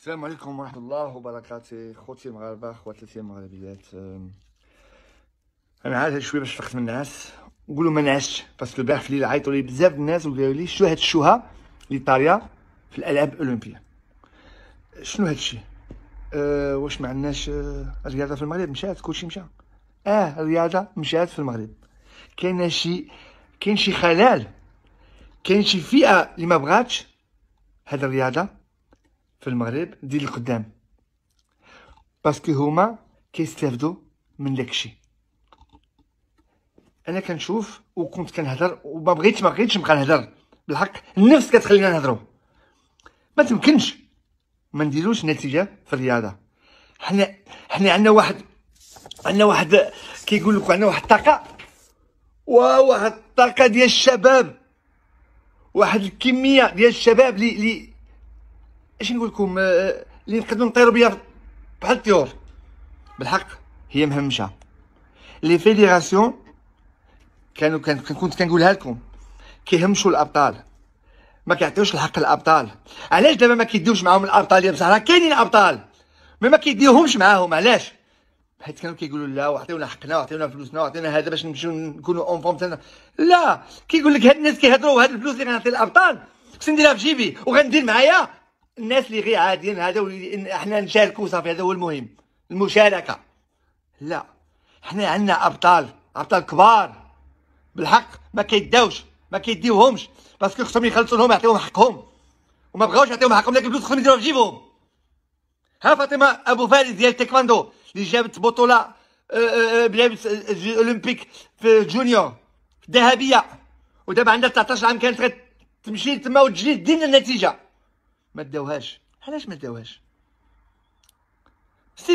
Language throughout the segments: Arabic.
السلام عليكم ورحمة الله وبركاته خوتي المغاربة خواتاتي المغربيات آه، أنا عاد شوية باش فقت من النعاس نقولوا ما نعسش باسكو البارح في الليل عيطوا لي بزاف الناس وقالوا لي شنو هاد الشوهة اللي طارية في الألعاب الأولمبية شنو هاد الشيء أه واش ما عندناش الرياضة آه، في المغرب مشات كلشي مشى اه الرياضة مشات في المغرب كاين شي كاين شي خلل كاين شي فئة اللي ما بغاتش هاد الرياضة في المغرب ديال القدام باسكو هما كيستافدوا من داكشي انا كنشوف وكنت كنهضر وما بغيتش ما بغيتش نبقى نهضر بالحق النفس كتخلينا نهضروا ما تمكنش ما نديروش نتيجه في الرياضه حنا حنا عندنا واحد عندنا واحد كيقول لك عندنا واحد الطاقه واحد الطاقه ديال الشباب واحد الكميه ديال الشباب اللي اش نقول لكم آه، اللي نقدروا نطيروا بها بحال الطيور بالحق هي مهمشه لي فيديراسيون كانوا كان كنت كنقولها لكم كيهمشوا الابطال ما كيعطيوش الحق للابطال علاش دابا ما كيديوش معاهم الابطال بصح راه كاينين ابطال ما ما كيديوهمش معاهم علاش حيت كانوا كيقولوا لا وعطيونا حقنا وعطيونا فلوسنا وعطيونا هذا باش نمشيو نكونوا اون فورم لا كيقول لك هاد الناس كيهضروا هاد الفلوس اللي غنعطي الابطال خصني نديرها في جيبي وغندير معايا الناس اللي غير عاديين هذا احنا نشاركوا صافي هذا هو المهم المشاركه لا احنا عندنا ابطال ابطال كبار بالحق ما كيداوش ما كيديوهمش باسكو خصهم يخلصوا لهم يعطيوهم حقهم وما بغاوش يعطيوهم حقهم لكن الفلوس خصهم يديروها في جيبهم ها فاطمه ابو فارس ديال تيكواندو اللي جابت بطوله آه، آه، آه، بلابس اولمبيك في جونيور ذهبيه ودابا عندها 19 عام كانت تمشي تما وتجري دينا النتيجه ما داوهاش علاش ما داوهاش سي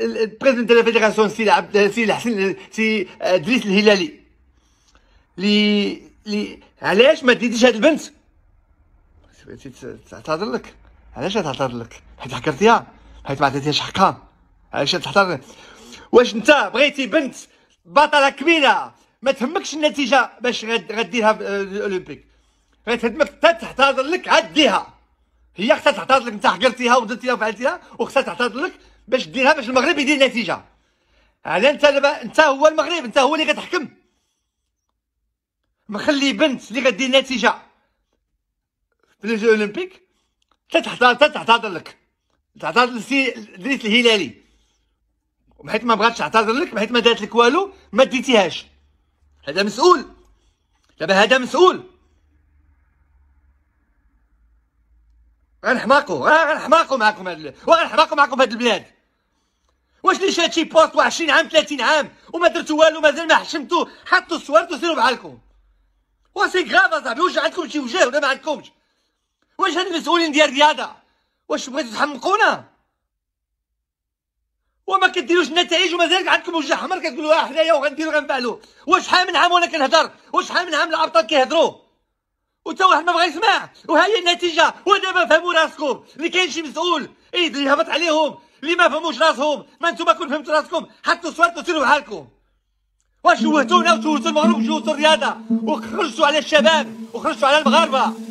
البريزيدنت ديال الفيدراسيون سي عبد سي الحسن سي ادريس الهلالي لي لي علاش ما ديتيش هاد البنت تعتذر لك علاش تعتذر لك حيت حكرتيها حيت ما عطيتيهاش حقها علاش تعتذر واش انت بغيتي بنت بطله كبيره ما تهمكش النتيجه باش غديرها آه، الاولمبيك غتهمك حتى تعتذر لك عاد ديها هي خصها تعترض لك انت حقرتيها ودرتيها وفعلتيها وخصها تعترض لك باش ديرها باش المغرب يدير نتيجه على انت لبا انت هو المغرب انت هو اللي كتحكم مخلي بنت اللي غدير نتيجه في الجو اولمبيك تتعترض تتعترض لك تعترض للسي دريت الهلالي وحيت ما بغاتش تعترض لك حيت ما دارت لك والو ما ديتيهاش هذا مسؤول دابا هذا مسؤول غنحماقوا راه غنحماقوا معكم هاد وغنحماقوا معكم في هاد البلاد واش اللي شاد شي بوست 20 عام 30 عام وما درتو والو مازال ما حشمتو حطوا الصور وسيرو بحالكم وسي غراف اصاحبي واش عندكم شي وجه ولا ما عندكمش واش هاد المسؤولين ديال الرياضه واش بغيتو تحمقونا وما كديروش النتائج ومازال عندكم وجه احمر كتقولوا اه حنايا وغنديروا غنفعلوا واش شحال من عام وانا كنهضر واش شحال من عام الابطال كيهضروا وتا واحد ما بغا يسمع وها هي النتيجه ودابا فهموا راسكم اللي كاين شي مسؤول ايد اللي هبط عليهم اللي ما فهموش راسهم ما نتوما كون فهمتوا راسكم حطوا صوالكم وسيروا بحالكم واش شوهتونا وشوهتوا المغرب وشوهتوا الرياضه وخرجتوا على الشباب وخرجتوا على المغاربه